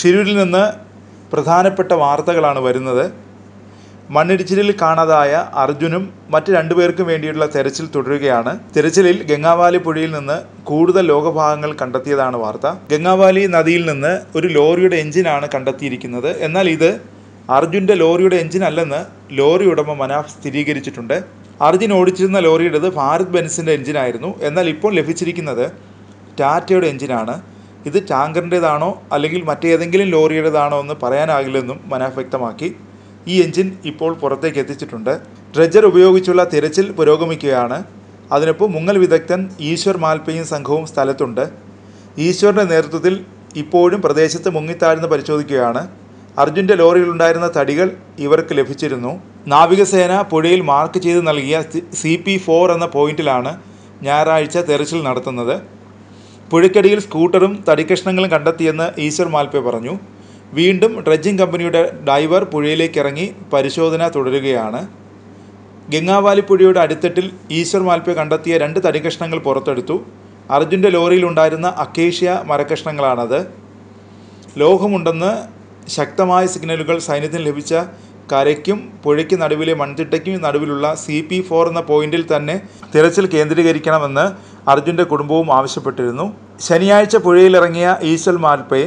ഷിരൂരിൽ നിന്ന് പ്രധാനപ്പെട്ട വാർത്തകളാണ് വരുന്നത് മണ്ണിടിച്ചിലിൽ കാണാതായ അർജുനും മറ്റ് രണ്ടുപേർക്കും വേണ്ടിയിട്ടുള്ള തെരച്ചിൽ തുടരുകയാണ് തെരച്ചിലിൽ ഗംഗാവാലി പുഴയിൽ നിന്ന് കൂടുതൽ ലോകഭാഗങ്ങൾ കണ്ടെത്തിയതാണ് വാർത്ത ഗംഗാവാലി നദിയിൽ നിന്ന് ഒരു ലോറിയുടെ എഞ്ചിനാണ് കണ്ടെത്തിയിരിക്കുന്നത് എന്നാൽ ഇത് അർജുൻ്റെ ലോറിയുടെ എഞ്ചിൻ അല്ലെന്ന് ലോറി ഉടമ മനാഫ് സ്ഥിരീകരിച്ചിട്ടുണ്ട് അർജുൻ ഓടിച്ചിരുന്ന ലോറിയുടേത് ഭാരത് ബെൻസിൻ്റെ എഞ്ചിനായിരുന്നു എന്നാൽ ഇപ്പോൾ ലഭിച്ചിരിക്കുന്നത് ടാറ്റയുടെ എഞ്ചിനാണ് ഇത് ടാങ്കറിൻ്റേതാണോ അല്ലെങ്കിൽ മറ്റേതെങ്കിലും ലോറിയുടേതാണോ എന്ന് പറയാനാകില്ലെന്നും മനാഫ് വ്യക്തമാക്കി ഈ എഞ്ചിൻ ഇപ്പോൾ പുറത്തേക്ക് എത്തിച്ചിട്ടുണ്ട് ഡ്രെജർ ഉപയോഗിച്ചുള്ള തിരച്ചിൽ പുരോഗമിക്കുകയാണ് അതിനൊപ്പം മുങ്ങൽ വിദഗ്ധൻ ഈശ്വർ മാൽപ്പയും സംഘവും സ്ഥലത്തുണ്ട് ഈശ്വറിൻ്റെ നേതൃത്വത്തിൽ ഇപ്പോഴും പ്രദേശത്ത് മുങ്ങിത്താഴ്ന്ന് പരിശോധിക്കുകയാണ് അർജുൻ്റെ ലോറിയിലുണ്ടായിരുന്ന തടികൾ ഇവർക്ക് ലഭിച്ചിരുന്നു നാവികസേന പുഴയിൽ മാർക്ക് ചെയ്ത് നൽകിയ സി പി ഫോർ എന്ന പോയിന്റിലാണ് ഞായറാഴ്ച തെരച്ചിൽ നടത്തുന്നത് പുഴയ്ക്കടിയിൽ സ്കൂട്ടറും തടിക്കഷ്ണങ്ങളും കണ്ടെത്തിയെന്ന് ഈശ്വർ മാൽപ്പെ പറഞ്ഞു വീണ്ടും ഡ്രഡ്ജിംഗ് കമ്പനിയുടെ ഡൈവർ പുഴയിലേക്ക് ഇറങ്ങി പരിശോധന തുടരുകയാണ് ഗംഗാവാലി പുഴയുടെ അടിത്തട്ടിൽ ഈശ്വർ മാൽപ്പെ കണ്ടെത്തിയ രണ്ട് തടിക്കഷ്ണങ്ങൾ പുറത്തെടുത്തു അർജുൻ്റെ ലോറിയിലുണ്ടായിരുന്ന അക്കേഷ്യ മരക്കഷ്ണങ്ങളാണത് ലോഹമുണ്ടെന്ന് ശക്തമായ സിഗ്നലുകൾ സൈന്യത്തിന് ലഭിച്ച കരയ്ക്കും പുഴയ്ക്ക് നടുവിലെ മൺതിട്ടയ്ക്കും നടുവിലുള്ള സി പി ഫോർ എന്ന പോയിന്റിൽ തന്നെ തിരച്ചിൽ കേന്ദ്രീകരിക്കണമെന്ന് അർജുൻ്റെ കുടുംബവും ആവശ്യപ്പെട്ടിരുന്നു ശനിയാഴ്ച പുഴയിലിറങ്ങിയ ഈശൽ മാൽപ്പയെ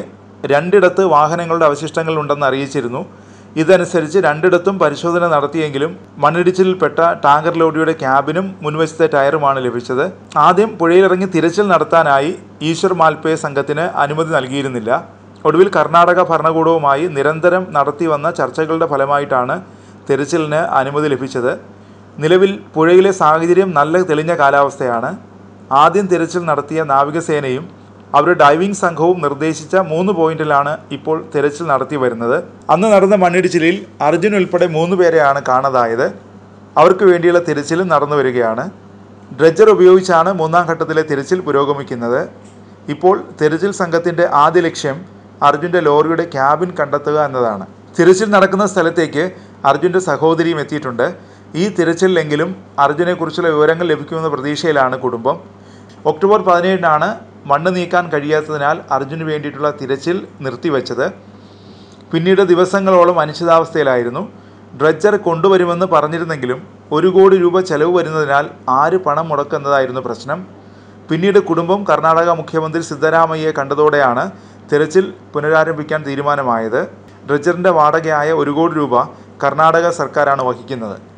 രണ്ടിടത്ത് വാഹനങ്ങളുടെ അവശിഷ്ടങ്ങൾ ഉണ്ടെന്ന് അറിയിച്ചിരുന്നു ഇതനുസരിച്ച് രണ്ടിടത്തും പരിശോധന നടത്തിയെങ്കിലും മണ്ണിടിച്ചിലിൽപ്പെട്ട ടാങ്കർ ലോഡിയുടെ ക്യാബിനും മുൻവശത്തെ ടയറുമാണ് ലഭിച്ചത് ആദ്യം പുഴയിലിറങ്ങി തിരച്ചിൽ നടത്താനായി ഈശ്വർ മാൽപ്പയ സംഘത്തിന് അനുമതി നൽകിയിരുന്നില്ല ഒടുവിൽ കർണാടക ഭരണകൂടവുമായി നിരന്തരം നടത്തിവന്ന ചർച്ചകളുടെ ഫലമായിട്ടാണ് തിരച്ചിലിന് അനുമതി ലഭിച്ചത് നിലവിൽ പുഴയിലെ സാഹചര്യം നല്ല തെളിഞ്ഞ കാലാവസ്ഥയാണ് ആദ്യം തിരച്ചിൽ നടത്തിയ നാവികസേനയും അവരുടെ ഡൈവിംഗ് സംഘവും നിർദ്ദേശിച്ച മൂന്ന് പോയിന്റിലാണ് ഇപ്പോൾ തിരച്ചിൽ നടത്തി വരുന്നത് അന്ന് നടന്ന മണ്ണിടിച്ചിലിൽ അർജുൻ ഉൾപ്പെടെ മൂന്ന് പേരെയാണ് കാണാതായത് അവർക്ക് വേണ്ടിയുള്ള തിരച്ചിലും നടന്നു വരികയാണ് ഡ്രെജർ ഉപയോഗിച്ചാണ് മൂന്നാം ഘട്ടത്തിലെ തിരച്ചിൽ പുരോഗമിക്കുന്നത് ഇപ്പോൾ തിരച്ചിൽ സംഘത്തിൻ്റെ ആദ്യ ലക്ഷ്യം അർജുൻ്റെ ലോറിയുടെ ക്യാബിൻ കണ്ടെത്തുക എന്നതാണ് തിരച്ചിൽ നടക്കുന്ന സ്ഥലത്തേക്ക് അർജുൻ്റെ സഹോദരിയും എത്തിയിട്ടുണ്ട് ഈ തിരച്ചിലെങ്കിലും അർജുനെക്കുറിച്ചുള്ള വിവരങ്ങൾ ലഭിക്കുമെന്ന പ്രതീക്ഷയിലാണ് കുടുംബം ഒക്ടോബർ പതിനേഴിനാണ് മണ്ണ് നീക്കാൻ കഴിയാത്തതിനാൽ അർജുന് വേണ്ടിയിട്ടുള്ള തിരച്ചിൽ നിർത്തിവെച്ചത് പിന്നീട് ദിവസങ്ങളോളം അനിശ്ചിതാവസ്ഥയിലായിരുന്നു ഡ്രഡ്ജർ കൊണ്ടുവരുമെന്ന് പറഞ്ഞിരുന്നെങ്കിലും ഒരു കോടി രൂപ ചെലവ് വരുന്നതിനാൽ ആര് പണം മുടക്കുന്നതായിരുന്നു പ്രശ്നം പിന്നീട് കുടുംബം കർണാടക മുഖ്യമന്ത്രി സിദ്ധരാമയ്യെ കണ്ടതോടെയാണ് തിരച്ചിൽ പുനരാരംഭിക്കാൻ തീരുമാനമായത് ഡ്രജ്ജറിൻ്റെ വാടകയായ ഒരു കോടി രൂപ കർണാടക സർക്കാരാണ് വഹിക്കുന്നത്